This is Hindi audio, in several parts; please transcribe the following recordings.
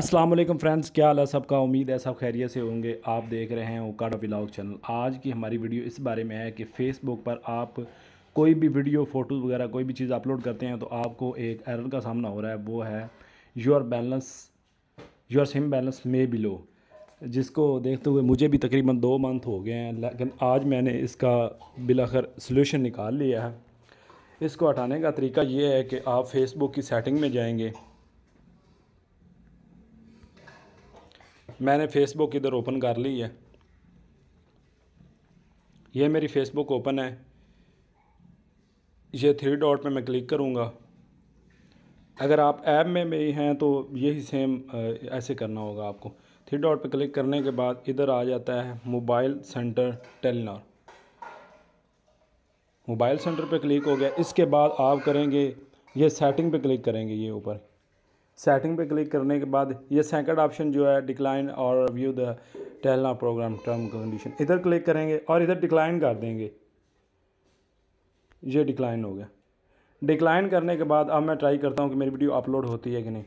असलम फ्रेंड्स क्या हाल है सबका उम्मीद है सब खैरियत से होंगे आप देख रहे हैं ओकाड ब्लाग चैनल आज की हमारी वीडियो इस बारे में है कि फ़ेसबुक पर आप कोई भी वीडियो फोटो वगैरह कोई भी चीज़ अपलोड करते हैं तो आपको एक एरर का सामना हो रहा है वो है your balance your SIM balance may below जिसको देखते हुए मुझे भी तकरीबन दो मंथ हो गए हैं लेकिन आज मैंने इसका बिलाखर सोल्यूशन निकाल लिया है इसको हटाने का तरीका ये है कि आप फेसबुक की सेटिंग में जाएंगे मैंने फेसबुक इधर ओपन कर ली है ये मेरी फेसबुक ओपन है ये थ्री डॉट पे मैं क्लिक करूँगा अगर आप ऐप में भी हैं तो यही सेम ऐसे करना होगा आपको थ्री डॉट पे क्लिक करने के बाद इधर आ जाता है mobile centre Telenor mobile centre पे क्लिक हो गया इसके बाद आप करेंगे ये सेटिंग पे क्लिक करेंगे ये ऊपर सेटिंग पे क्लिक करने के बाद ये सेकंड ऑप्शन जो है डिक्लाइन और व्यू द टहलना प्रोग्राम टर्म कंडीशन इधर क्लिक करेंगे और इधर डिक्लाइन कर देंगे ये डिक्लाइन हो गया डिक्लाइन करने के बाद अब मैं ट्राई करता हूँ कि मेरी वीडियो अपलोड होती है कि नहीं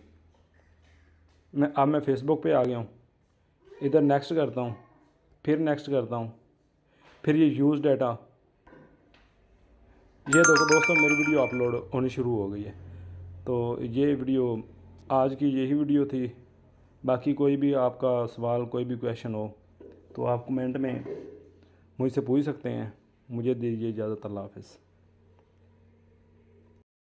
मैं अब मैं फेसबुक पे आ गया हूँ इधर नेक्स्ट करता हूँ फिर नेक्स्ट करता हूँ फिर ये यूज़ डाटा ये देखो दोस्तों मेरी वीडियो अपलोड होनी शुरू हो गई है तो ये वीडियो आज की यही वीडियो थी बाकी कोई भी आपका सवाल कोई भी क्वेश्चन हो तो आप कमेंट में मुझसे पूछ सकते हैं मुझे दीजिए इजाज़त अल्लाह हाफिज़